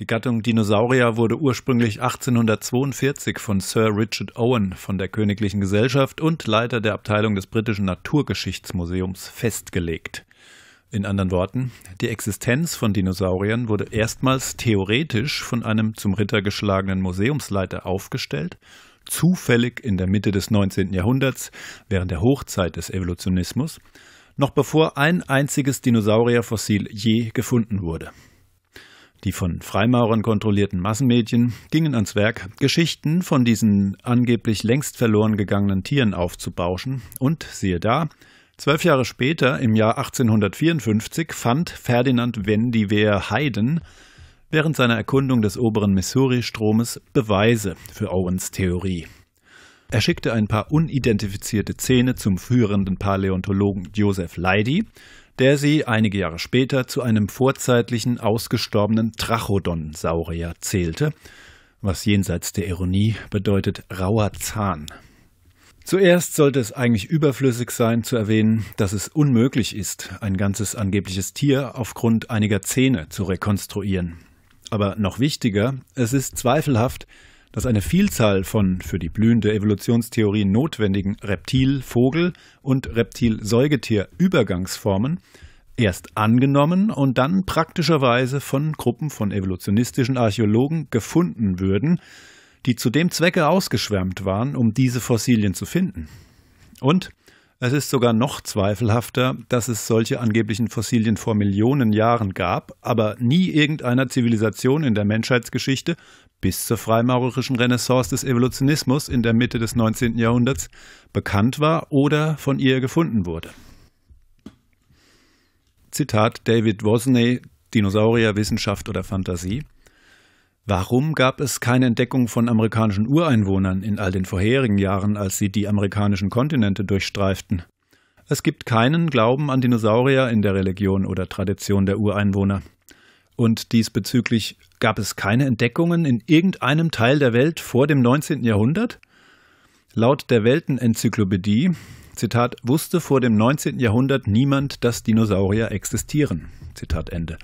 Die Gattung Dinosaurier wurde ursprünglich 1842 von Sir Richard Owen von der Königlichen Gesellschaft und Leiter der Abteilung des Britischen Naturgeschichtsmuseums festgelegt. In anderen Worten, die Existenz von Dinosauriern wurde erstmals theoretisch von einem zum Ritter geschlagenen Museumsleiter aufgestellt, zufällig in der Mitte des 19. Jahrhunderts, während der Hochzeit des Evolutionismus, noch bevor ein einziges Dinosaurierfossil je gefunden wurde. Die von Freimaurern kontrollierten Massenmedien gingen ans Werk, Geschichten von diesen angeblich längst verloren gegangenen Tieren aufzubauschen und siehe da, Zwölf Jahre später, im Jahr 1854, fand Ferdinand Wendiver Hayden während seiner Erkundung des oberen Missouri-Stromes Beweise für Owens Theorie. Er schickte ein paar unidentifizierte Zähne zum führenden Paläontologen Joseph Leidy, der sie einige Jahre später zu einem vorzeitlichen ausgestorbenen Trachodonsaurier zählte, was jenseits der Ironie bedeutet rauer Zahn. Zuerst sollte es eigentlich überflüssig sein zu erwähnen, dass es unmöglich ist, ein ganzes angebliches Tier aufgrund einiger Zähne zu rekonstruieren. Aber noch wichtiger, es ist zweifelhaft, dass eine Vielzahl von für die blühende Evolutionstheorie notwendigen Reptil-, Vogel- und Reptil-Säugetier-Übergangsformen erst angenommen und dann praktischerweise von Gruppen von evolutionistischen Archäologen gefunden würden, die zu dem Zwecke ausgeschwärmt waren, um diese Fossilien zu finden. Und es ist sogar noch zweifelhafter, dass es solche angeblichen Fossilien vor Millionen Jahren gab, aber nie irgendeiner Zivilisation in der Menschheitsgeschichte bis zur freimaurerischen Renaissance des Evolutionismus in der Mitte des 19. Jahrhunderts bekannt war oder von ihr gefunden wurde. Zitat David Wozniak, Dinosaurier, Wissenschaft oder Fantasie. Warum gab es keine Entdeckung von amerikanischen Ureinwohnern in all den vorherigen Jahren, als sie die amerikanischen Kontinente durchstreiften? Es gibt keinen Glauben an Dinosaurier in der Religion oder Tradition der Ureinwohner. Und diesbezüglich gab es keine Entdeckungen in irgendeinem Teil der Welt vor dem 19. Jahrhundert? Laut der Weltenenzyklopädie, Zitat, wusste vor dem 19. Jahrhundert niemand, dass Dinosaurier existieren. Zitat Ende.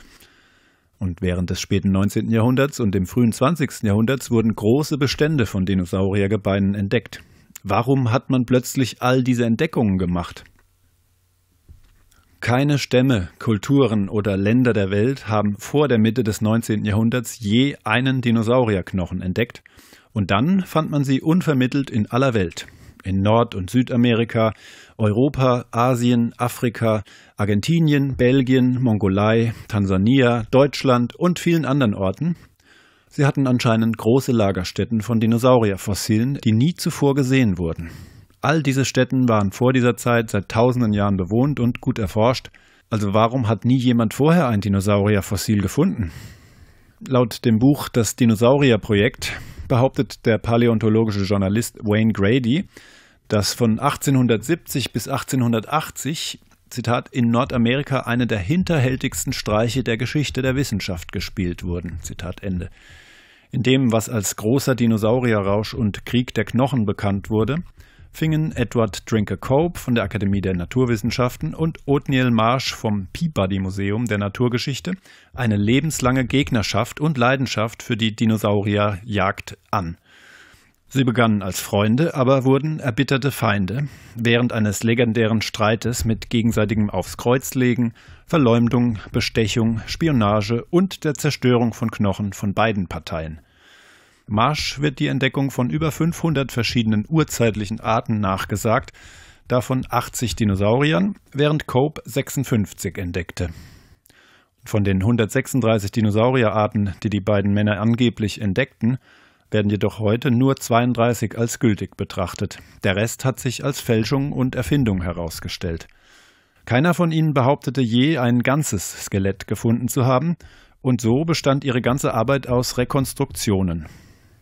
Und während des späten 19. Jahrhunderts und dem frühen 20. Jahrhunderts wurden große Bestände von Dinosauriergebeinen entdeckt. Warum hat man plötzlich all diese Entdeckungen gemacht? Keine Stämme, Kulturen oder Länder der Welt haben vor der Mitte des 19. Jahrhunderts je einen Dinosaurierknochen entdeckt, und dann fand man sie unvermittelt in aller Welt in Nord- und Südamerika, Europa, Asien, Afrika, Argentinien, Belgien, Mongolei, Tansania, Deutschland und vielen anderen Orten. Sie hatten anscheinend große Lagerstätten von Dinosaurierfossilen, die nie zuvor gesehen wurden. All diese Stätten waren vor dieser Zeit seit tausenden Jahren bewohnt und gut erforscht, also warum hat nie jemand vorher ein Dinosaurierfossil gefunden? Laut dem Buch Das Dinosaurierprojekt behauptet der paläontologische Journalist Wayne Grady, dass von 1870 bis 1880, Zitat, in Nordamerika eine der hinterhältigsten Streiche der Geschichte der Wissenschaft gespielt wurden. Zitat Ende. In dem, was als großer Dinosaurierrausch und Krieg der Knochen bekannt wurde, fingen Edward Drinker Cope von der Akademie der Naturwissenschaften und Othniel Marsh vom Peabody Museum der Naturgeschichte eine lebenslange Gegnerschaft und Leidenschaft für die Dinosaurierjagd an. Sie begannen als Freunde, aber wurden erbitterte Feinde während eines legendären Streites mit gegenseitigem Aufs Kreuzlegen, Verleumdung, Bestechung, Spionage und der Zerstörung von Knochen von beiden Parteien. Marsch wird die Entdeckung von über 500 verschiedenen urzeitlichen Arten nachgesagt, davon 80 Dinosauriern, während Cope 56 entdeckte. Von den 136 Dinosaurierarten, die die beiden Männer angeblich entdeckten, werden jedoch heute nur 32 als gültig betrachtet. Der Rest hat sich als Fälschung und Erfindung herausgestellt. Keiner von ihnen behauptete je, ein ganzes Skelett gefunden zu haben, und so bestand ihre ganze Arbeit aus Rekonstruktionen.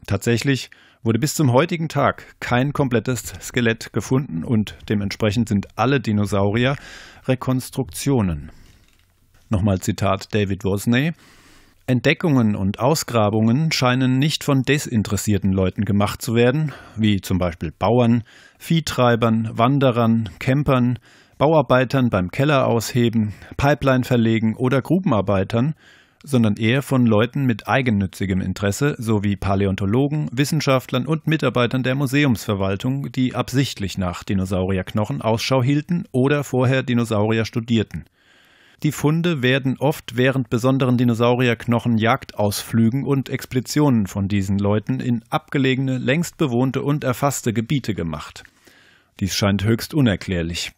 Tatsächlich wurde bis zum heutigen Tag kein komplettes Skelett gefunden und dementsprechend sind alle Dinosaurier Rekonstruktionen. Nochmal Zitat David Wozniak. Entdeckungen und Ausgrabungen scheinen nicht von desinteressierten Leuten gemacht zu werden, wie zum Beispiel Bauern, Viehtreibern, Wanderern, Campern, Bauarbeitern beim Keller ausheben, Pipeline verlegen oder Grubenarbeitern, sondern eher von Leuten mit eigennützigem Interesse sowie Paläontologen, Wissenschaftlern und Mitarbeitern der Museumsverwaltung, die absichtlich nach Dinosaurierknochen Ausschau hielten oder vorher Dinosaurier studierten. Die Funde werden oft während besonderen Dinosaurierknochen Jagdausflügen und Expeditionen von diesen Leuten in abgelegene, längst bewohnte und erfasste Gebiete gemacht. Dies scheint höchst unerklärlich.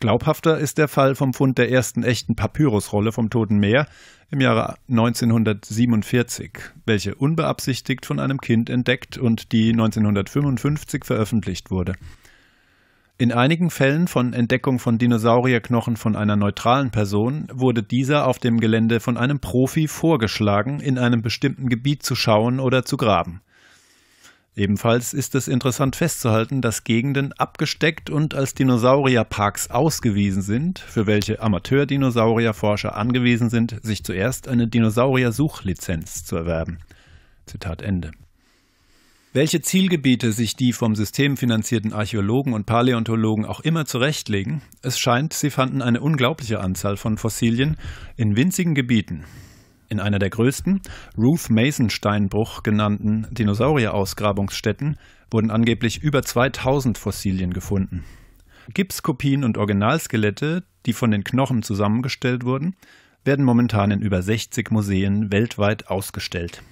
Glaubhafter ist der Fall vom Fund der ersten echten Papyrusrolle vom Toten Meer im Jahre 1947, welche unbeabsichtigt von einem Kind entdeckt und die 1955 veröffentlicht wurde. In einigen Fällen von Entdeckung von Dinosaurierknochen von einer neutralen Person wurde dieser auf dem Gelände von einem Profi vorgeschlagen, in einem bestimmten Gebiet zu schauen oder zu graben. Ebenfalls ist es interessant festzuhalten, dass Gegenden abgesteckt und als Dinosaurierparks ausgewiesen sind, für welche Amateur-Dinosaurierforscher angewiesen sind, sich zuerst eine Dinosaurier-Suchlizenz zu erwerben. Zitat Ende. Welche Zielgebiete sich die vom System finanzierten Archäologen und Paläontologen auch immer zurechtlegen, es scheint, sie fanden eine unglaubliche Anzahl von Fossilien in winzigen Gebieten, in einer der größten, Ruth Mason Steinbruch genannten Dinosaurier-Ausgrabungsstätten wurden angeblich über 2000 Fossilien gefunden. Gipskopien und Originalskelette, die von den Knochen zusammengestellt wurden, werden momentan in über 60 Museen weltweit ausgestellt.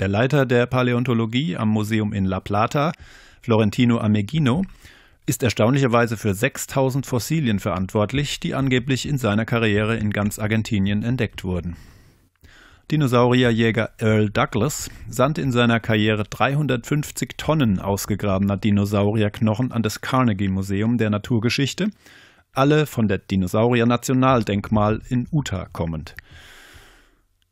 Der Leiter der Paläontologie am Museum in La Plata, Florentino Ameghino, ist erstaunlicherweise für 6000 Fossilien verantwortlich, die angeblich in seiner Karriere in ganz Argentinien entdeckt wurden. Dinosaurierjäger Earl Douglas sandte in seiner Karriere 350 Tonnen ausgegrabener Dinosaurierknochen an das Carnegie Museum der Naturgeschichte, alle von der Dinosaurier-Nationaldenkmal in Utah kommend.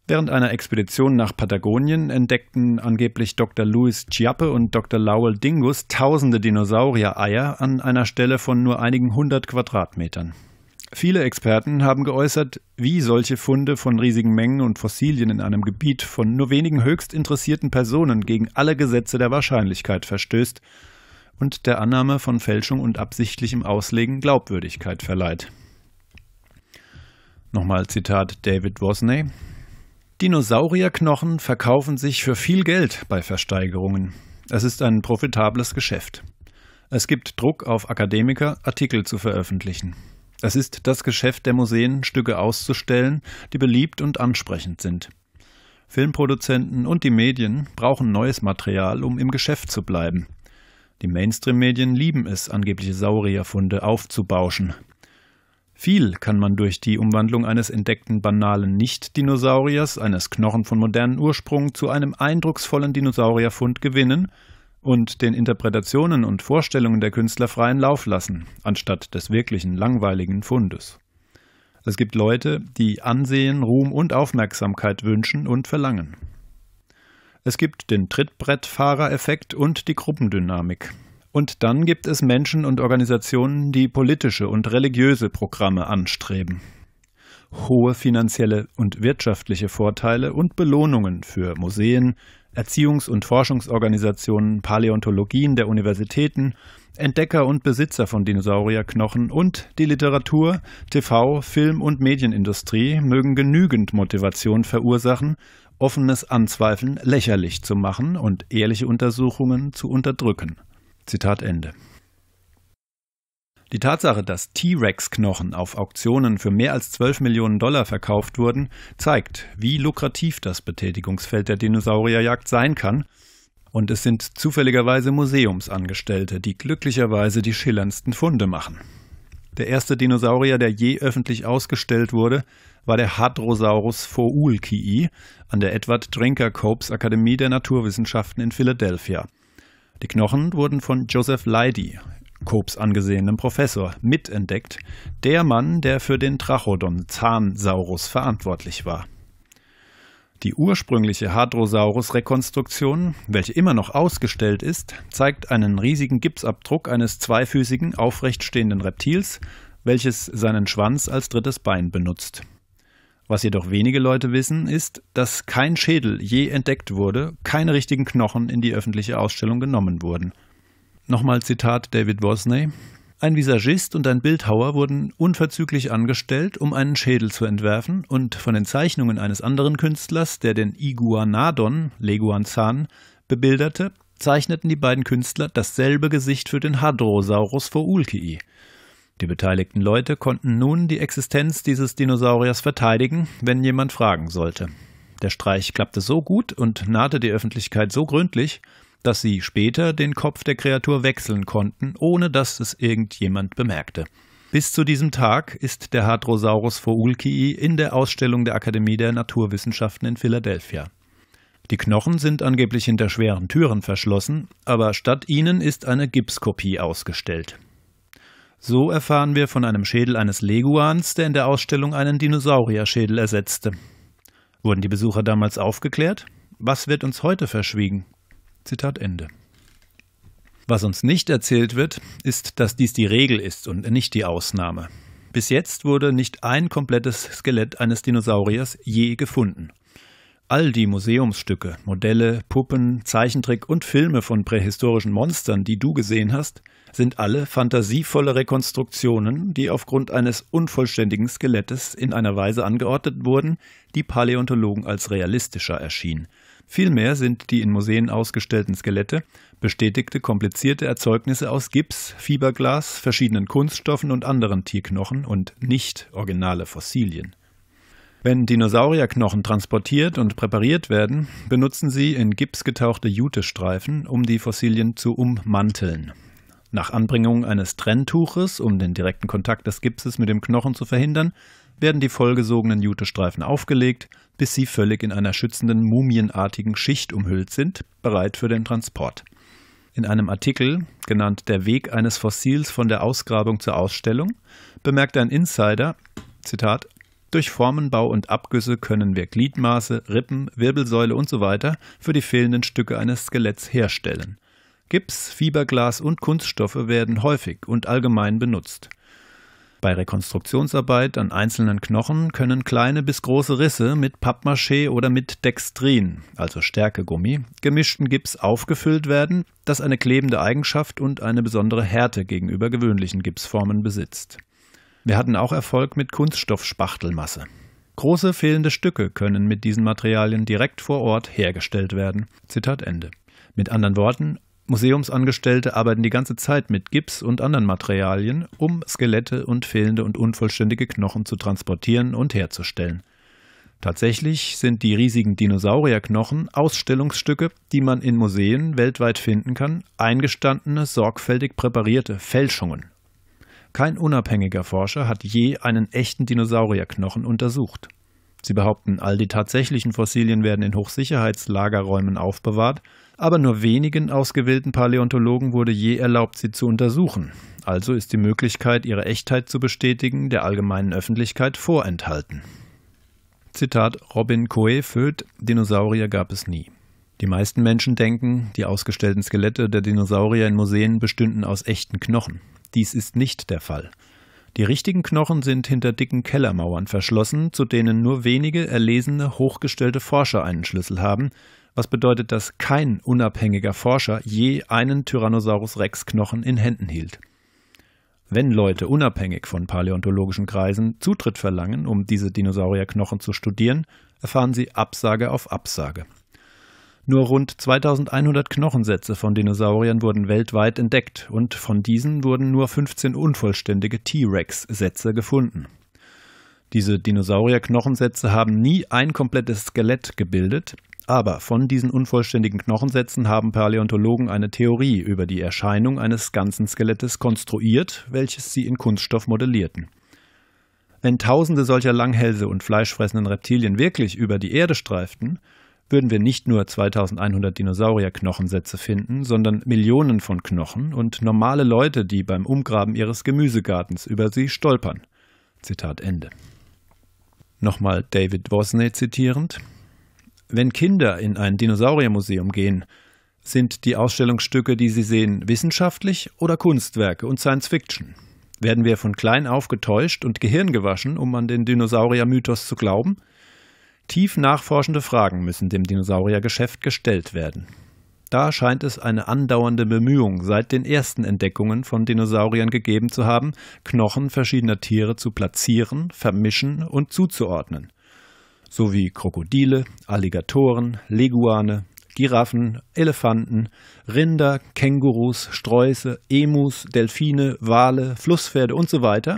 Während einer Expedition nach Patagonien entdeckten angeblich Dr. Louis Chiappe und Dr. Lowell Dingus tausende Dinosaurier-Eier an einer Stelle von nur einigen hundert Quadratmetern. Viele Experten haben geäußert, wie solche Funde von riesigen Mengen und Fossilien in einem Gebiet von nur wenigen höchst interessierten Personen gegen alle Gesetze der Wahrscheinlichkeit verstößt und der Annahme von Fälschung und absichtlichem Auslegen Glaubwürdigkeit verleiht. Nochmal Zitat David Wozniak. Dinosaurierknochen verkaufen sich für viel Geld bei Versteigerungen. Es ist ein profitables Geschäft. Es gibt Druck auf Akademiker, Artikel zu veröffentlichen. Es ist das Geschäft der Museen, Stücke auszustellen, die beliebt und ansprechend sind. Filmproduzenten und die Medien brauchen neues Material, um im Geschäft zu bleiben. Die Mainstream-Medien lieben es, angebliche Saurierfunde aufzubauschen. Viel kann man durch die Umwandlung eines entdeckten banalen Nicht-Dinosauriers, eines Knochen von modernen Ursprung, zu einem eindrucksvollen Dinosaurierfund gewinnen, und den Interpretationen und Vorstellungen der Künstler freien Lauf lassen, anstatt des wirklichen langweiligen Fundes. Es gibt Leute, die Ansehen, Ruhm und Aufmerksamkeit wünschen und verlangen. Es gibt den Trittbrettfahrereffekt und die Gruppendynamik. Und dann gibt es Menschen und Organisationen, die politische und religiöse Programme anstreben. Hohe finanzielle und wirtschaftliche Vorteile und Belohnungen für Museen, Erziehungs- und Forschungsorganisationen, Paläontologien der Universitäten, Entdecker und Besitzer von Dinosaurierknochen und die Literatur, TV, Film und Medienindustrie mögen genügend Motivation verursachen, offenes Anzweifeln lächerlich zu machen und ehrliche Untersuchungen zu unterdrücken. Zitat Ende. Die Tatsache, dass T-Rex-Knochen auf Auktionen für mehr als 12 Millionen Dollar verkauft wurden, zeigt, wie lukrativ das Betätigungsfeld der Dinosaurierjagd sein kann. Und es sind zufälligerweise Museumsangestellte, die glücklicherweise die schillerndsten Funde machen. Der erste Dinosaurier, der je öffentlich ausgestellt wurde, war der Hadrosaurus foulkii an der Edward Drinker Copes Akademie der Naturwissenschaften in Philadelphia. Die Knochen wurden von Joseph Leidy, Kobs angesehenem Professor, mitentdeckt, der Mann, der für den Trachodon Zahnsaurus verantwortlich war. Die ursprüngliche Hadrosaurus-Rekonstruktion, welche immer noch ausgestellt ist, zeigt einen riesigen Gipsabdruck eines zweifüßigen, aufrecht stehenden Reptils, welches seinen Schwanz als drittes Bein benutzt. Was jedoch wenige Leute wissen, ist, dass kein Schädel je entdeckt wurde, keine richtigen Knochen in die öffentliche Ausstellung genommen wurden. Nochmal Zitat David Bosney. Ein Visagist und ein Bildhauer wurden unverzüglich angestellt, um einen Schädel zu entwerfen und von den Zeichnungen eines anderen Künstlers, der den Iguanadon, Leguanzan, bebilderte, zeichneten die beiden Künstler dasselbe Gesicht für den Hadrosaurus vor Ulkii. Die beteiligten Leute konnten nun die Existenz dieses Dinosauriers verteidigen, wenn jemand fragen sollte. Der Streich klappte so gut und nahte die Öffentlichkeit so gründlich, dass sie später den Kopf der Kreatur wechseln konnten, ohne dass es irgendjemand bemerkte. Bis zu diesem Tag ist der Hadrosaurus foulkii in der Ausstellung der Akademie der Naturwissenschaften in Philadelphia. Die Knochen sind angeblich hinter schweren Türen verschlossen, aber statt ihnen ist eine Gipskopie ausgestellt. So erfahren wir von einem Schädel eines Leguans, der in der Ausstellung einen Dinosaurierschädel ersetzte. Wurden die Besucher damals aufgeklärt? Was wird uns heute verschwiegen? Zitat Ende. Was uns nicht erzählt wird, ist, dass dies die Regel ist und nicht die Ausnahme. Bis jetzt wurde nicht ein komplettes Skelett eines Dinosauriers je gefunden. All die Museumsstücke, Modelle, Puppen, Zeichentrick und Filme von prähistorischen Monstern, die du gesehen hast, sind alle fantasievolle Rekonstruktionen, die aufgrund eines unvollständigen Skelettes in einer Weise angeordnet wurden, die Paläontologen als realistischer erschien Vielmehr sind die in Museen ausgestellten Skelette bestätigte komplizierte Erzeugnisse aus Gips, Fiberglas, verschiedenen Kunststoffen und anderen Tierknochen und nicht originale Fossilien. Wenn Dinosaurierknochen transportiert und präpariert werden, benutzen sie in Gips getauchte Jutestreifen, um die Fossilien zu ummanteln. Nach Anbringung eines Trenntuches, um den direkten Kontakt des Gipses mit dem Knochen zu verhindern, werden die vollgesogenen Jutestreifen aufgelegt, bis sie völlig in einer schützenden mumienartigen Schicht umhüllt sind, bereit für den Transport. In einem Artikel, genannt Der Weg eines Fossils von der Ausgrabung zur Ausstellung, bemerkt ein Insider, Zitat, durch Formenbau und Abgüsse können wir Gliedmaße, Rippen, Wirbelsäule usw. So für die fehlenden Stücke eines Skeletts herstellen. Gips, Fiberglas und Kunststoffe werden häufig und allgemein benutzt. Bei Rekonstruktionsarbeit an einzelnen Knochen können kleine bis große Risse mit Pappmaché oder mit Dextrin, also Stärkegummi, gemischten Gips aufgefüllt werden, das eine klebende Eigenschaft und eine besondere Härte gegenüber gewöhnlichen Gipsformen besitzt. Wir hatten auch Erfolg mit Kunststoffspachtelmasse. Große fehlende Stücke können mit diesen Materialien direkt vor Ort hergestellt werden. Zitat Ende. Mit anderen Worten, Museumsangestellte arbeiten die ganze Zeit mit Gips und anderen Materialien, um Skelette und fehlende und unvollständige Knochen zu transportieren und herzustellen. Tatsächlich sind die riesigen Dinosaurierknochen Ausstellungsstücke, die man in Museen weltweit finden kann, eingestandene, sorgfältig präparierte Fälschungen. Kein unabhängiger Forscher hat je einen echten Dinosaurierknochen untersucht. Sie behaupten, all die tatsächlichen Fossilien werden in Hochsicherheitslagerräumen aufbewahrt aber nur wenigen ausgewählten Paläontologen wurde je erlaubt, sie zu untersuchen. Also ist die Möglichkeit, ihre Echtheit zu bestätigen, der allgemeinen Öffentlichkeit vorenthalten. Zitat Robin Coe Föth, Dinosaurier gab es nie. Die meisten Menschen denken, die ausgestellten Skelette der Dinosaurier in Museen bestünden aus echten Knochen. Dies ist nicht der Fall. Die richtigen Knochen sind hinter dicken Kellermauern verschlossen, zu denen nur wenige erlesene, hochgestellte Forscher einen Schlüssel haben, was bedeutet, dass kein unabhängiger Forscher je einen Tyrannosaurus Rex Knochen in Händen hielt. Wenn Leute unabhängig von paläontologischen Kreisen Zutritt verlangen, um diese Dinosaurierknochen zu studieren, erfahren sie Absage auf Absage. Nur rund 2100 Knochensätze von Dinosauriern wurden weltweit entdeckt und von diesen wurden nur 15 unvollständige T-Rex-Sätze gefunden. Diese Dinosaurierknochensätze haben nie ein komplettes Skelett gebildet, aber von diesen unvollständigen Knochensätzen haben Paläontologen eine Theorie über die Erscheinung eines ganzen Skelettes konstruiert, welches sie in Kunststoff modellierten. Wenn tausende solcher Langhälse und fleischfressenden Reptilien wirklich über die Erde streiften, würden wir nicht nur 2100 Dinosaurier-Knochensätze finden, sondern Millionen von Knochen und normale Leute, die beim Umgraben ihres Gemüsegartens über sie stolpern. Zitat Ende. Nochmal David Wozniak zitierend. Wenn Kinder in ein Dinosauriermuseum gehen, sind die Ausstellungsstücke, die sie sehen, wissenschaftlich oder Kunstwerke und Science Fiction? Werden wir von klein auf getäuscht und Gehirn gewaschen, um an den Dinosauriermythos zu glauben? Tief nachforschende Fragen müssen dem Dinosauriergeschäft gestellt werden. Da scheint es eine andauernde Bemühung seit den ersten Entdeckungen von Dinosauriern gegeben zu haben, Knochen verschiedener Tiere zu platzieren, vermischen und zuzuordnen sowie Krokodile, Alligatoren, Leguane, Giraffen, Elefanten, Rinder, Kängurus, Sträuße, Emus, Delfine, Wale, Flusspferde usw., so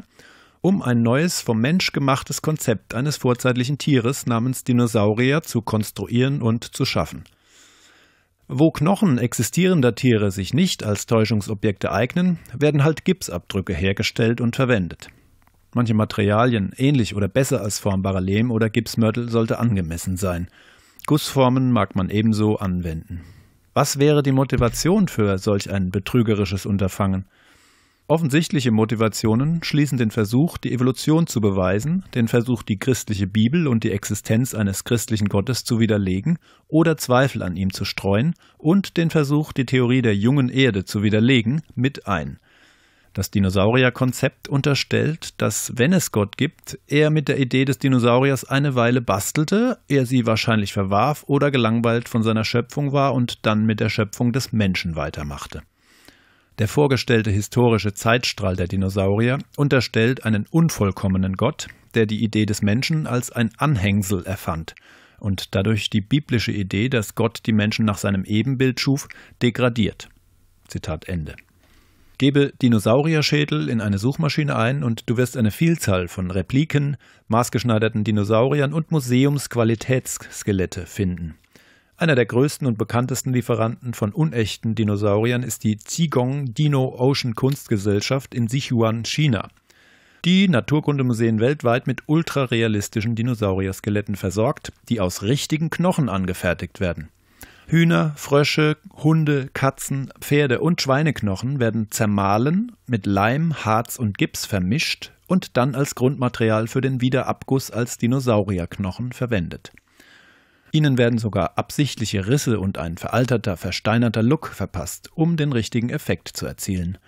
um ein neues vom Mensch gemachtes Konzept eines vorzeitlichen Tieres namens Dinosaurier zu konstruieren und zu schaffen. Wo Knochen existierender Tiere sich nicht als Täuschungsobjekte eignen, werden halt Gipsabdrücke hergestellt und verwendet. Manche Materialien, ähnlich oder besser als formbare Lehm- oder Gipsmörtel, sollte angemessen sein. Gussformen mag man ebenso anwenden. Was wäre die Motivation für solch ein betrügerisches Unterfangen? Offensichtliche Motivationen schließen den Versuch, die Evolution zu beweisen, den Versuch, die christliche Bibel und die Existenz eines christlichen Gottes zu widerlegen oder Zweifel an ihm zu streuen und den Versuch, die Theorie der jungen Erde zu widerlegen, mit ein. Das Dinosaurierkonzept unterstellt, dass wenn es Gott gibt, er mit der Idee des Dinosauriers eine Weile bastelte, er sie wahrscheinlich verwarf oder gelangweilt von seiner Schöpfung war und dann mit der Schöpfung des Menschen weitermachte. Der vorgestellte historische Zeitstrahl der Dinosaurier unterstellt einen unvollkommenen Gott, der die Idee des Menschen als ein Anhängsel erfand und dadurch die biblische Idee, dass Gott die Menschen nach seinem Ebenbild schuf, degradiert. Zitat Ende. Gebe Dinosaurierschädel in eine Suchmaschine ein und du wirst eine Vielzahl von Repliken, maßgeschneiderten Dinosauriern und Museumsqualitätsskelette finden. Einer der größten und bekanntesten Lieferanten von unechten Dinosauriern ist die Qigong Dino Ocean Kunstgesellschaft in Sichuan, China. Die Naturkundemuseen weltweit mit ultrarealistischen Dinosaurierskeletten versorgt, die aus richtigen Knochen angefertigt werden. Hühner, Frösche, Hunde, Katzen, Pferde und Schweineknochen werden zermahlen, mit Leim, Harz und Gips vermischt und dann als Grundmaterial für den Wiederabguss als Dinosaurierknochen verwendet. Ihnen werden sogar absichtliche Risse und ein veralterter, versteinerter Look verpasst, um den richtigen Effekt zu erzielen.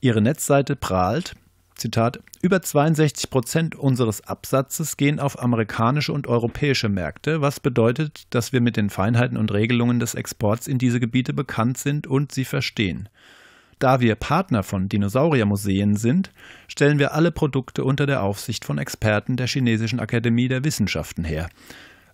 Ihre Netzseite prahlt, Zitat, über 62 Prozent unseres Absatzes gehen auf amerikanische und europäische Märkte, was bedeutet, dass wir mit den Feinheiten und Regelungen des Exports in diese Gebiete bekannt sind und sie verstehen. Da wir Partner von Dinosauriermuseen sind, stellen wir alle Produkte unter der Aufsicht von Experten der Chinesischen Akademie der Wissenschaften her.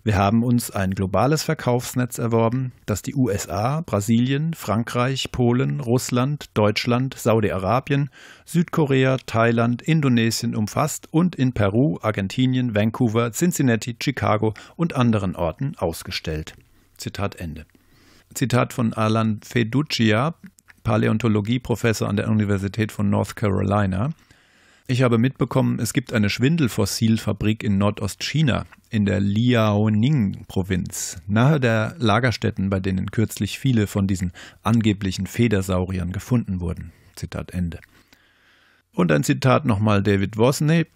Wir haben uns ein globales Verkaufsnetz erworben, das die USA, Brasilien, Frankreich, Polen, Russland, Deutschland, Saudi-Arabien, Südkorea, Thailand, Indonesien umfasst und in Peru, Argentinien, Vancouver, Cincinnati, Chicago und anderen Orten ausgestellt. Zitat Ende. Zitat von Alan Feducia, Paläontologieprofessor an der Universität von North Carolina. Ich habe mitbekommen, es gibt eine Schwindelfossilfabrik in Nordostchina, in der Liaoning-Provinz, nahe der Lagerstätten, bei denen kürzlich viele von diesen angeblichen Federsauriern gefunden wurden. Zitat Ende. Und ein Zitat nochmal David Wozniak.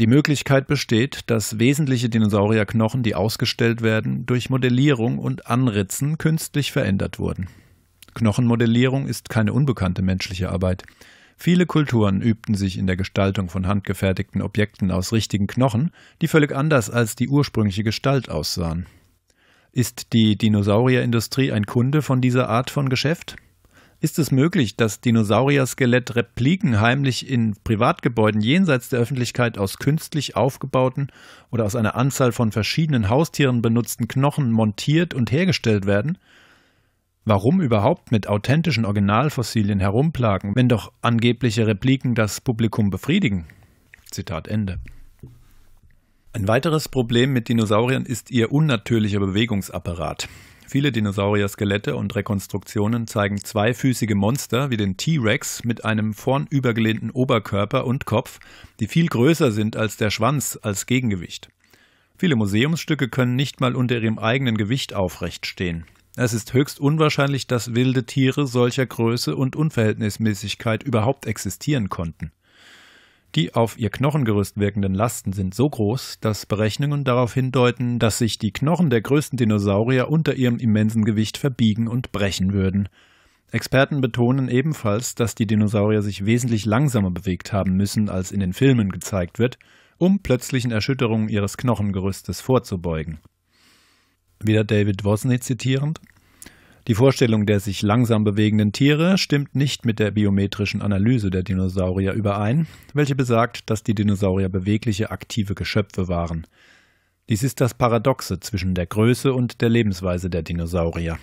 Die Möglichkeit besteht, dass wesentliche Dinosaurierknochen, die ausgestellt werden, durch Modellierung und Anritzen künstlich verändert wurden. Knochenmodellierung ist keine unbekannte menschliche Arbeit. Viele Kulturen übten sich in der Gestaltung von handgefertigten Objekten aus richtigen Knochen, die völlig anders als die ursprüngliche Gestalt aussahen. Ist die Dinosaurierindustrie ein Kunde von dieser Art von Geschäft? Ist es möglich, dass Dinosaurier-Skelett-Repliken heimlich in Privatgebäuden jenseits der Öffentlichkeit aus künstlich aufgebauten oder aus einer Anzahl von verschiedenen Haustieren benutzten Knochen montiert und hergestellt werden? Warum überhaupt mit authentischen Originalfossilien herumplagen, wenn doch angebliche Repliken das Publikum befriedigen? Zitat Ende. Ein weiteres Problem mit Dinosauriern ist ihr unnatürlicher Bewegungsapparat. Viele Dinosaurier-Skelette und Rekonstruktionen zeigen zweifüßige Monster wie den T-Rex mit einem vornübergelehnten Oberkörper und Kopf, die viel größer sind als der Schwanz als Gegengewicht. Viele Museumsstücke können nicht mal unter ihrem eigenen Gewicht aufrecht stehen. Es ist höchst unwahrscheinlich, dass wilde Tiere solcher Größe und Unverhältnismäßigkeit überhaupt existieren konnten. Die auf ihr Knochengerüst wirkenden Lasten sind so groß, dass Berechnungen darauf hindeuten, dass sich die Knochen der größten Dinosaurier unter ihrem immensen Gewicht verbiegen und brechen würden. Experten betonen ebenfalls, dass die Dinosaurier sich wesentlich langsamer bewegt haben müssen, als in den Filmen gezeigt wird, um plötzlichen Erschütterungen ihres Knochengerüstes vorzubeugen wieder David Wozniak zitierend, die Vorstellung der sich langsam bewegenden Tiere stimmt nicht mit der biometrischen Analyse der Dinosaurier überein, welche besagt, dass die Dinosaurier bewegliche, aktive Geschöpfe waren. Dies ist das Paradoxe zwischen der Größe und der Lebensweise der Dinosaurier.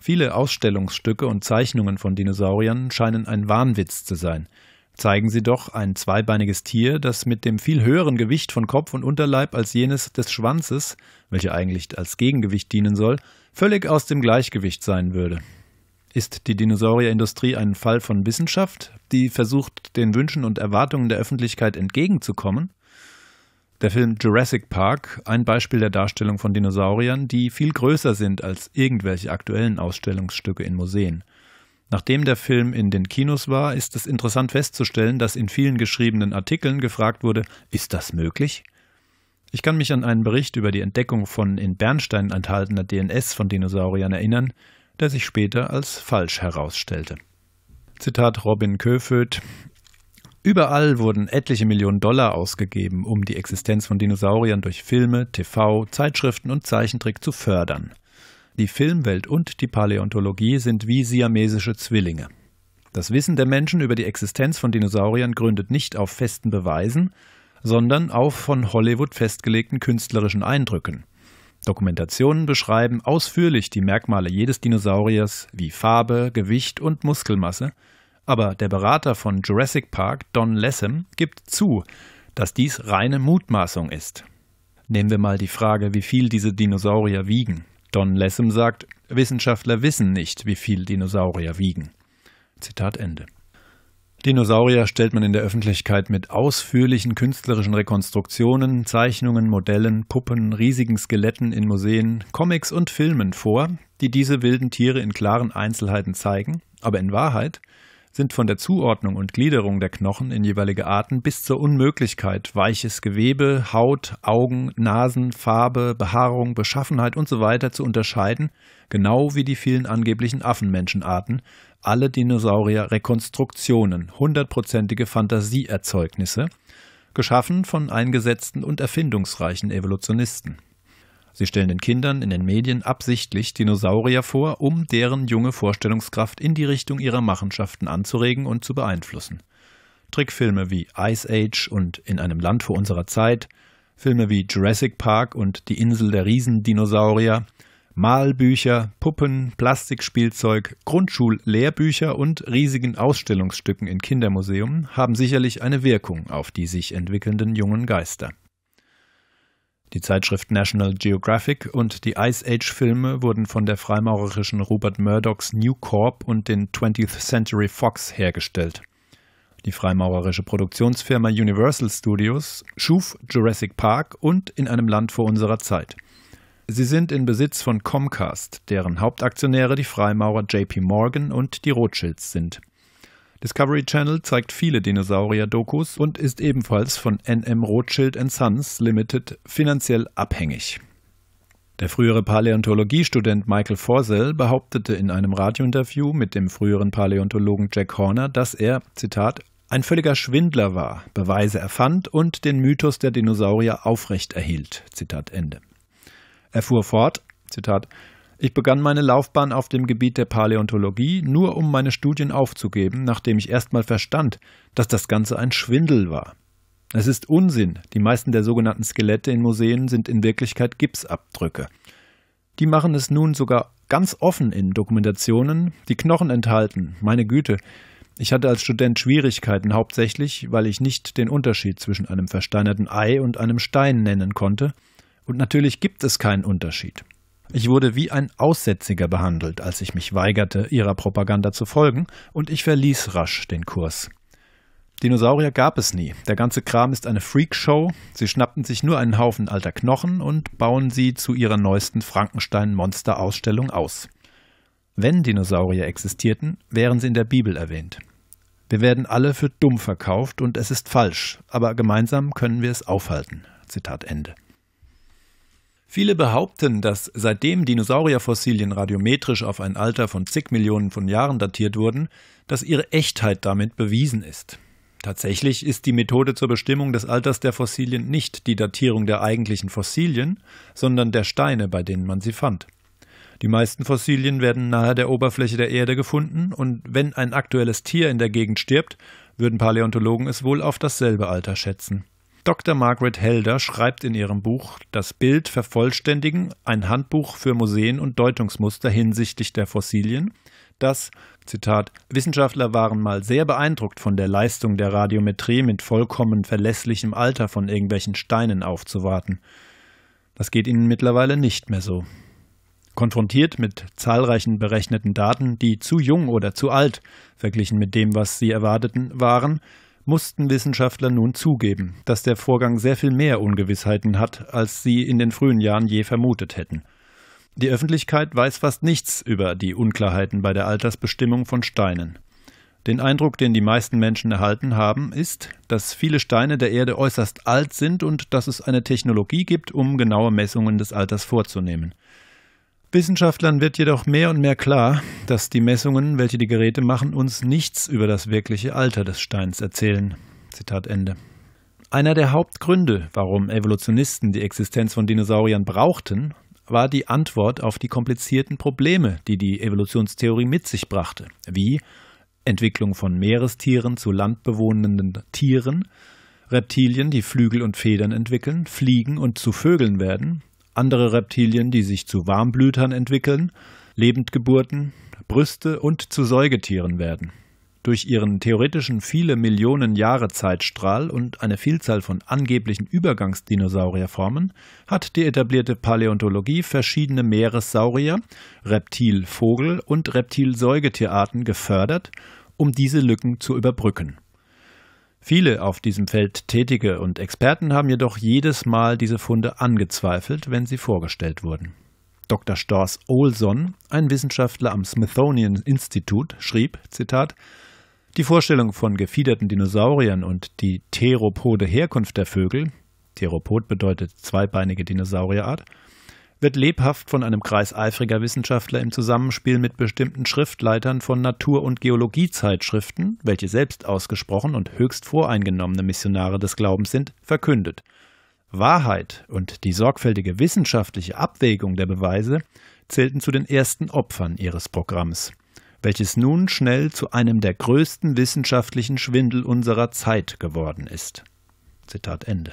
Viele Ausstellungsstücke und Zeichnungen von Dinosauriern scheinen ein Wahnwitz zu sein, zeigen sie doch ein zweibeiniges Tier, das mit dem viel höheren Gewicht von Kopf und Unterleib als jenes des Schwanzes, welcher eigentlich als Gegengewicht dienen soll, völlig aus dem Gleichgewicht sein würde. Ist die Dinosaurierindustrie ein Fall von Wissenschaft, die versucht, den Wünschen und Erwartungen der Öffentlichkeit entgegenzukommen? Der Film Jurassic Park, ein Beispiel der Darstellung von Dinosauriern, die viel größer sind als irgendwelche aktuellen Ausstellungsstücke in Museen. Nachdem der Film in den Kinos war, ist es interessant festzustellen, dass in vielen geschriebenen Artikeln gefragt wurde, ist das möglich? Ich kann mich an einen Bericht über die Entdeckung von in Bernstein enthaltener DNS von Dinosauriern erinnern, der sich später als falsch herausstellte. Zitat Robin Köföth Überall wurden etliche Millionen Dollar ausgegeben, um die Existenz von Dinosauriern durch Filme, TV, Zeitschriften und Zeichentrick zu fördern – die Filmwelt und die Paläontologie sind wie siamesische Zwillinge. Das Wissen der Menschen über die Existenz von Dinosauriern gründet nicht auf festen Beweisen, sondern auf von Hollywood festgelegten künstlerischen Eindrücken. Dokumentationen beschreiben ausführlich die Merkmale jedes Dinosauriers wie Farbe, Gewicht und Muskelmasse, aber der Berater von Jurassic Park, Don Lessem, gibt zu, dass dies reine Mutmaßung ist. Nehmen wir mal die Frage, wie viel diese Dinosaurier wiegen. Don Lessem sagt, Wissenschaftler wissen nicht, wie viel Dinosaurier wiegen. Zitat Ende. Dinosaurier stellt man in der Öffentlichkeit mit ausführlichen künstlerischen Rekonstruktionen, Zeichnungen, Modellen, Puppen, riesigen Skeletten in Museen, Comics und Filmen vor, die diese wilden Tiere in klaren Einzelheiten zeigen, aber in Wahrheit sind von der Zuordnung und Gliederung der Knochen in jeweilige Arten bis zur Unmöglichkeit, weiches Gewebe, Haut, Augen, Nasen, Farbe, Behaarung, Beschaffenheit usw. So zu unterscheiden, genau wie die vielen angeblichen Affenmenschenarten, alle Dinosaurier Rekonstruktionen, hundertprozentige Fantasieerzeugnisse, geschaffen von eingesetzten und erfindungsreichen Evolutionisten. Sie stellen den Kindern in den Medien absichtlich Dinosaurier vor, um deren junge Vorstellungskraft in die Richtung ihrer Machenschaften anzuregen und zu beeinflussen. Trickfilme wie Ice Age und In einem Land vor unserer Zeit, Filme wie Jurassic Park und Die Insel der Riesendinosaurier, Malbücher, Puppen, Plastikspielzeug, Grundschullehrbücher und riesigen Ausstellungsstücken in Kindermuseen haben sicherlich eine Wirkung auf die sich entwickelnden jungen Geister. Die Zeitschrift National Geographic und die Ice Age Filme wurden von der freimaurerischen Robert Murdochs New Corp und den 20th Century Fox hergestellt. Die freimaurerische Produktionsfirma Universal Studios schuf Jurassic Park und In einem Land vor unserer Zeit. Sie sind in Besitz von Comcast, deren Hauptaktionäre die Freimaurer JP Morgan und die Rothschilds sind. Discovery Channel zeigt viele Dinosaurier-Dokus und ist ebenfalls von NM Rothschild Sons Limited finanziell abhängig. Der frühere Paläontologiestudent Michael Forsell behauptete in einem Radiointerview mit dem früheren Paläontologen Jack Horner, dass er, Zitat, ein völliger Schwindler war, Beweise erfand und den Mythos der Dinosaurier aufrechterhielt. Zitat Ende. Er fuhr fort, Zitat, ich begann meine Laufbahn auf dem Gebiet der Paläontologie, nur um meine Studien aufzugeben, nachdem ich erstmal verstand, dass das Ganze ein Schwindel war. Es ist Unsinn, die meisten der sogenannten Skelette in Museen sind in Wirklichkeit Gipsabdrücke. Die machen es nun sogar ganz offen in Dokumentationen, die Knochen enthalten, meine Güte. Ich hatte als Student Schwierigkeiten hauptsächlich, weil ich nicht den Unterschied zwischen einem versteinerten Ei und einem Stein nennen konnte, und natürlich gibt es keinen Unterschied. Ich wurde wie ein Aussätziger behandelt, als ich mich weigerte, ihrer Propaganda zu folgen, und ich verließ rasch den Kurs. Dinosaurier gab es nie. Der ganze Kram ist eine Freakshow. Sie schnappen sich nur einen Haufen alter Knochen und bauen sie zu ihrer neuesten Frankenstein-Monster-Ausstellung aus. Wenn Dinosaurier existierten, wären sie in der Bibel erwähnt. Wir werden alle für dumm verkauft und es ist falsch, aber gemeinsam können wir es aufhalten. Zitat Ende. Viele behaupten, dass seitdem Dinosaurierfossilien radiometrisch auf ein Alter von zig Millionen von Jahren datiert wurden, dass ihre Echtheit damit bewiesen ist. Tatsächlich ist die Methode zur Bestimmung des Alters der Fossilien nicht die Datierung der eigentlichen Fossilien, sondern der Steine, bei denen man sie fand. Die meisten Fossilien werden nahe der Oberfläche der Erde gefunden, und wenn ein aktuelles Tier in der Gegend stirbt, würden Paläontologen es wohl auf dasselbe Alter schätzen. Dr. Margaret Helder schreibt in ihrem Buch Das Bild vervollständigen, ein Handbuch für Museen und Deutungsmuster hinsichtlich der Fossilien, dass, Zitat, Wissenschaftler waren mal sehr beeindruckt von der Leistung der Radiometrie mit vollkommen verlässlichem Alter von irgendwelchen Steinen aufzuwarten. Das geht ihnen mittlerweile nicht mehr so. Konfrontiert mit zahlreichen berechneten Daten, die zu jung oder zu alt verglichen mit dem, was sie erwarteten, waren, mussten Wissenschaftler nun zugeben, dass der Vorgang sehr viel mehr Ungewissheiten hat, als sie in den frühen Jahren je vermutet hätten. Die Öffentlichkeit weiß fast nichts über die Unklarheiten bei der Altersbestimmung von Steinen. Den Eindruck, den die meisten Menschen erhalten haben, ist, dass viele Steine der Erde äußerst alt sind und dass es eine Technologie gibt, um genaue Messungen des Alters vorzunehmen. Wissenschaftlern wird jedoch mehr und mehr klar, dass die Messungen, welche die Geräte machen, uns nichts über das wirkliche Alter des Steins erzählen. Zitat Ende. Einer der Hauptgründe, warum Evolutionisten die Existenz von Dinosauriern brauchten, war die Antwort auf die komplizierten Probleme, die die Evolutionstheorie mit sich brachte, wie Entwicklung von Meerestieren zu landbewohnenden Tieren, Reptilien, die Flügel und Federn entwickeln, fliegen und zu Vögeln werden, andere Reptilien, die sich zu Warmblütern entwickeln, Lebendgeburten, Brüste und zu Säugetieren werden. Durch ihren theoretischen viele Millionen Jahre Zeitstrahl und eine Vielzahl von angeblichen Übergangsdinosaurierformen hat die etablierte Paläontologie verschiedene Meeressaurier, Reptil-Vogel- und Reptil-Säugetierarten gefördert, um diese Lücken zu überbrücken. Viele auf diesem Feld Tätige und Experten haben jedoch jedes Mal diese Funde angezweifelt, wenn sie vorgestellt wurden. Dr. Stors Olson, ein Wissenschaftler am Smithsonian Institute, schrieb, Zitat, die Vorstellung von gefiederten Dinosauriern und die theropode Herkunft der Vögel, Theropod bedeutet zweibeinige Dinosaurierart, wird lebhaft von einem Kreis eifriger Wissenschaftler im Zusammenspiel mit bestimmten Schriftleitern von Natur- und Geologiezeitschriften, welche selbst ausgesprochen und höchst voreingenommene Missionare des Glaubens sind, verkündet. Wahrheit und die sorgfältige wissenschaftliche Abwägung der Beweise zählten zu den ersten Opfern ihres Programms, welches nun schnell zu einem der größten wissenschaftlichen Schwindel unserer Zeit geworden ist. Zitat Ende.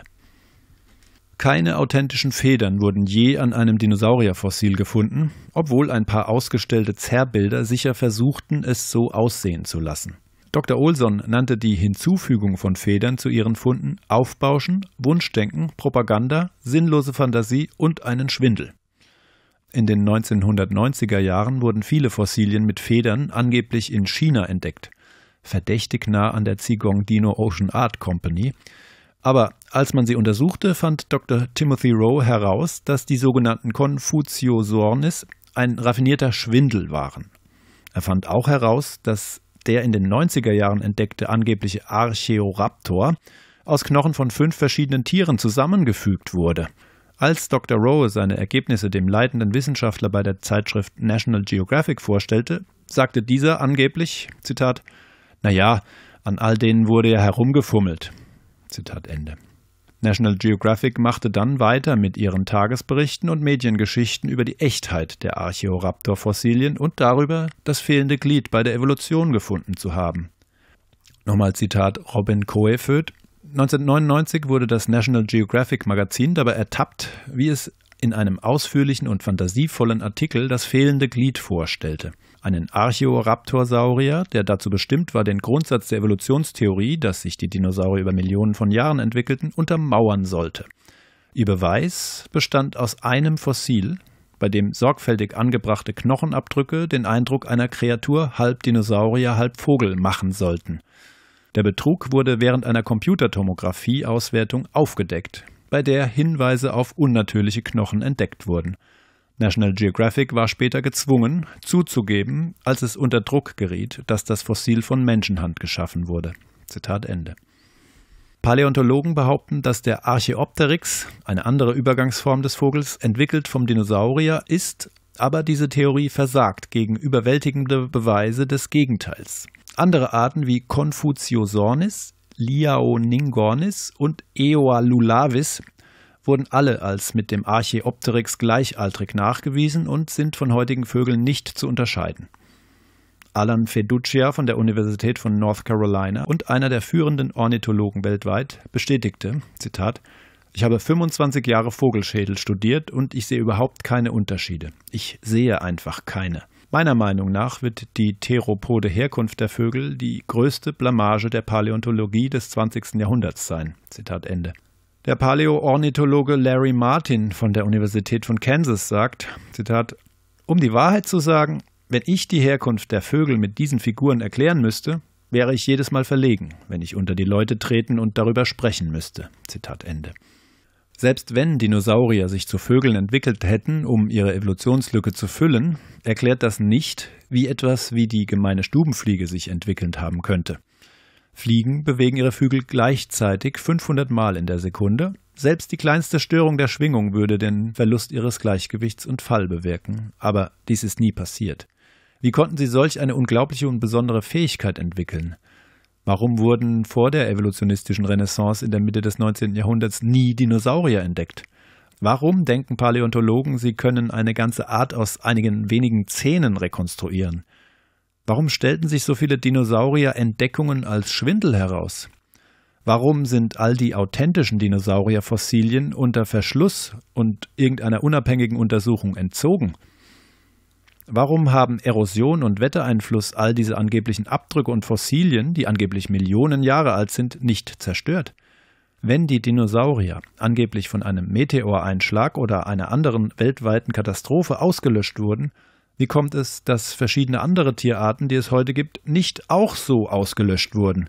Keine authentischen Federn wurden je an einem Dinosaurierfossil gefunden, obwohl ein paar ausgestellte Zerrbilder sicher versuchten, es so aussehen zu lassen. Dr. Olson nannte die Hinzufügung von Federn zu ihren Funden Aufbauschen, Wunschdenken, Propaganda, sinnlose Fantasie und einen Schwindel. In den 1990er Jahren wurden viele Fossilien mit Federn angeblich in China entdeckt, verdächtig nah an der Zigong Dino Ocean Art Company, aber als man sie untersuchte, fand Dr. Timothy Rowe heraus, dass die sogenannten Konfuziosornis ein raffinierter Schwindel waren. Er fand auch heraus, dass der in den 90er Jahren entdeckte angebliche Archeoraptor aus Knochen von fünf verschiedenen Tieren zusammengefügt wurde. Als Dr. Rowe seine Ergebnisse dem leitenden Wissenschaftler bei der Zeitschrift National Geographic vorstellte, sagte dieser angeblich, Zitat, naja, an all denen wurde ja herumgefummelt. Zitat Ende. National Geographic machte dann weiter mit ihren Tagesberichten und Mediengeschichten über die Echtheit der Archaeoraptor-Fossilien und darüber, das fehlende Glied bei der Evolution gefunden zu haben. Nochmal Zitat Robin Coeföth. 1999 wurde das National Geographic Magazin dabei ertappt, wie es in einem ausführlichen und fantasievollen Artikel das fehlende Glied vorstellte einen Archaeoraptorsaurier, der dazu bestimmt war, den Grundsatz der Evolutionstheorie, dass sich die Dinosaurier über Millionen von Jahren entwickelten, untermauern sollte. Ihr Beweis bestand aus einem Fossil, bei dem sorgfältig angebrachte Knochenabdrücke den Eindruck einer Kreatur halb Dinosaurier, halb Vogel machen sollten. Der Betrug wurde während einer Computertomographie-Auswertung aufgedeckt, bei der Hinweise auf unnatürliche Knochen entdeckt wurden. National Geographic war später gezwungen, zuzugeben, als es unter Druck geriet, dass das Fossil von Menschenhand geschaffen wurde. Zitat Ende. Paläontologen behaupten, dass der Archaeopteryx, eine andere Übergangsform des Vogels, entwickelt vom Dinosaurier ist, aber diese Theorie versagt gegen überwältigende Beweise des Gegenteils. Andere Arten wie Confuciosornis, Liaoningornis und Eoalulavis wurden alle als mit dem Archaeopteryx gleichaltrig nachgewiesen und sind von heutigen Vögeln nicht zu unterscheiden. Alan Feduccia von der Universität von North Carolina und einer der führenden Ornithologen weltweit bestätigte, Zitat, ich habe 25 Jahre Vogelschädel studiert und ich sehe überhaupt keine Unterschiede. Ich sehe einfach keine. Meiner Meinung nach wird die theropode Herkunft der Vögel die größte Blamage der Paläontologie des 20. Jahrhunderts sein. Zitat Ende. Der Paläoornithologe Larry Martin von der Universität von Kansas sagt, Zitat, um die Wahrheit zu sagen, wenn ich die Herkunft der Vögel mit diesen Figuren erklären müsste, wäre ich jedes Mal verlegen, wenn ich unter die Leute treten und darüber sprechen müsste. Zitat Ende. Selbst wenn Dinosaurier sich zu Vögeln entwickelt hätten, um ihre Evolutionslücke zu füllen, erklärt das nicht, wie etwas wie die gemeine Stubenfliege sich entwickelt haben könnte. Fliegen bewegen ihre Flügel gleichzeitig 500 Mal in der Sekunde. Selbst die kleinste Störung der Schwingung würde den Verlust ihres Gleichgewichts und Fall bewirken. Aber dies ist nie passiert. Wie konnten sie solch eine unglaubliche und besondere Fähigkeit entwickeln? Warum wurden vor der evolutionistischen Renaissance in der Mitte des 19. Jahrhunderts nie Dinosaurier entdeckt? Warum denken Paläontologen, sie können eine ganze Art aus einigen wenigen Zähnen rekonstruieren? Warum stellten sich so viele Dinosaurier Entdeckungen als Schwindel heraus? Warum sind all die authentischen Dinosaurierfossilien unter Verschluss und irgendeiner unabhängigen Untersuchung entzogen? Warum haben Erosion und Wettereinfluss all diese angeblichen Abdrücke und Fossilien, die angeblich Millionen Jahre alt sind, nicht zerstört? Wenn die Dinosaurier angeblich von einem Meteoreinschlag oder einer anderen weltweiten Katastrophe ausgelöscht wurden, wie kommt es, dass verschiedene andere Tierarten, die es heute gibt, nicht auch so ausgelöscht wurden?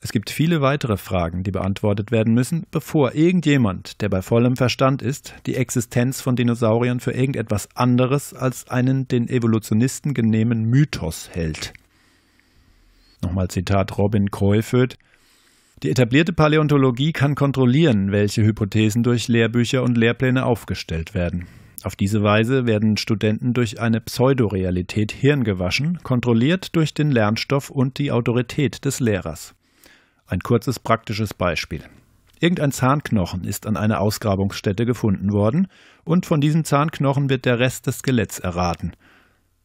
Es gibt viele weitere Fragen, die beantwortet werden müssen, bevor irgendjemand, der bei vollem Verstand ist, die Existenz von Dinosauriern für irgendetwas anderes als einen den Evolutionisten genehmen Mythos hält. Nochmal Zitat Robin Kreuföth. Die etablierte Paläontologie kann kontrollieren, welche Hypothesen durch Lehrbücher und Lehrpläne aufgestellt werden. Auf diese Weise werden Studenten durch eine Pseudorealität hirngewaschen, kontrolliert durch den Lernstoff und die Autorität des Lehrers. Ein kurzes praktisches Beispiel. Irgendein Zahnknochen ist an einer Ausgrabungsstätte gefunden worden und von diesem Zahnknochen wird der Rest des Skeletts erraten.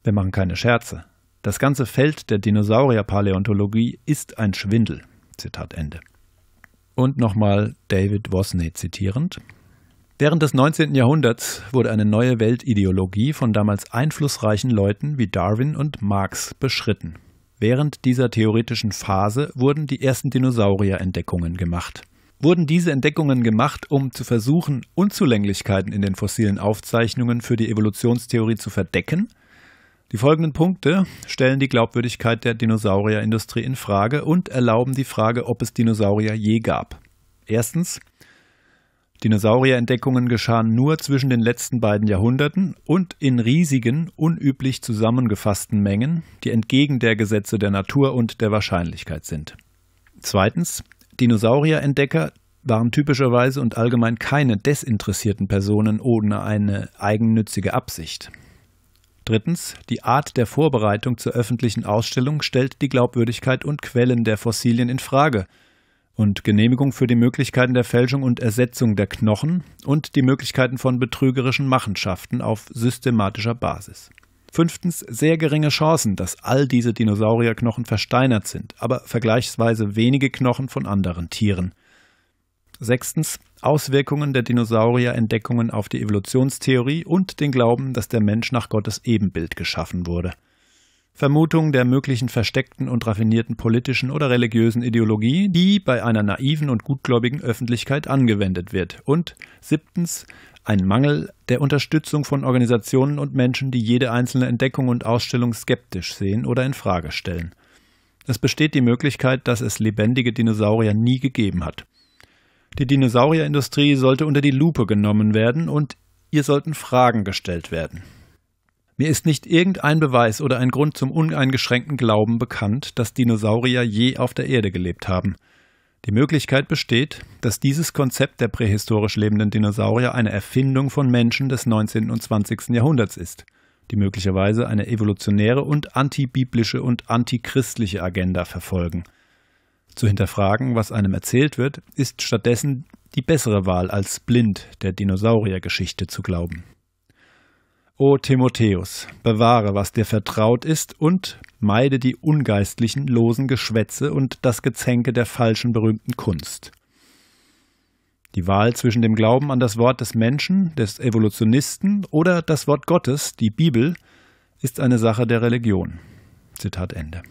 Wir machen keine Scherze. Das ganze Feld der Dinosaurierpaläontologie ist ein Schwindel. Zitat Ende. Und nochmal David Wozniak zitierend. Während des 19. Jahrhunderts wurde eine neue Weltideologie von damals einflussreichen Leuten wie Darwin und Marx beschritten. Während dieser theoretischen Phase wurden die ersten Dinosaurierentdeckungen gemacht. Wurden diese Entdeckungen gemacht, um zu versuchen, Unzulänglichkeiten in den fossilen Aufzeichnungen für die Evolutionstheorie zu verdecken? Die folgenden Punkte stellen die Glaubwürdigkeit der Dinosaurierindustrie in Frage und erlauben die Frage, ob es Dinosaurier je gab. Erstens, Dinosaurierentdeckungen geschahen nur zwischen den letzten beiden Jahrhunderten und in riesigen, unüblich zusammengefassten Mengen, die entgegen der Gesetze der Natur und der Wahrscheinlichkeit sind. Zweitens, Dinosaurierentdecker waren typischerweise und allgemein keine desinteressierten Personen ohne eine eigennützige Absicht. Drittens, die Art der Vorbereitung zur öffentlichen Ausstellung stellt die Glaubwürdigkeit und Quellen der Fossilien in Frage und Genehmigung für die Möglichkeiten der Fälschung und Ersetzung der Knochen und die Möglichkeiten von betrügerischen Machenschaften auf systematischer Basis. Fünftens sehr geringe Chancen, dass all diese Dinosaurierknochen versteinert sind, aber vergleichsweise wenige Knochen von anderen Tieren. Sechstens Auswirkungen der Dinosaurierentdeckungen auf die Evolutionstheorie und den Glauben, dass der Mensch nach Gottes Ebenbild geschaffen wurde. Vermutung der möglichen versteckten und raffinierten politischen oder religiösen Ideologie, die bei einer naiven und gutgläubigen Öffentlichkeit angewendet wird. Und siebtens ein Mangel der Unterstützung von Organisationen und Menschen, die jede einzelne Entdeckung und Ausstellung skeptisch sehen oder in Frage stellen. Es besteht die Möglichkeit, dass es lebendige Dinosaurier nie gegeben hat. Die Dinosaurierindustrie sollte unter die Lupe genommen werden und ihr sollten Fragen gestellt werden. Mir ist nicht irgendein Beweis oder ein Grund zum uneingeschränkten Glauben bekannt, dass Dinosaurier je auf der Erde gelebt haben. Die Möglichkeit besteht, dass dieses Konzept der prähistorisch lebenden Dinosaurier eine Erfindung von Menschen des 19. und 20. Jahrhunderts ist, die möglicherweise eine evolutionäre und antibiblische und antichristliche Agenda verfolgen. Zu hinterfragen, was einem erzählt wird, ist stattdessen die bessere Wahl als blind der Dinosauriergeschichte zu glauben. O Timotheus, bewahre, was dir vertraut ist, und meide die ungeistlichen, losen Geschwätze und das Gezänke der falschen, berühmten Kunst. Die Wahl zwischen dem Glauben an das Wort des Menschen, des Evolutionisten oder das Wort Gottes, die Bibel, ist eine Sache der Religion. Zitat Ende.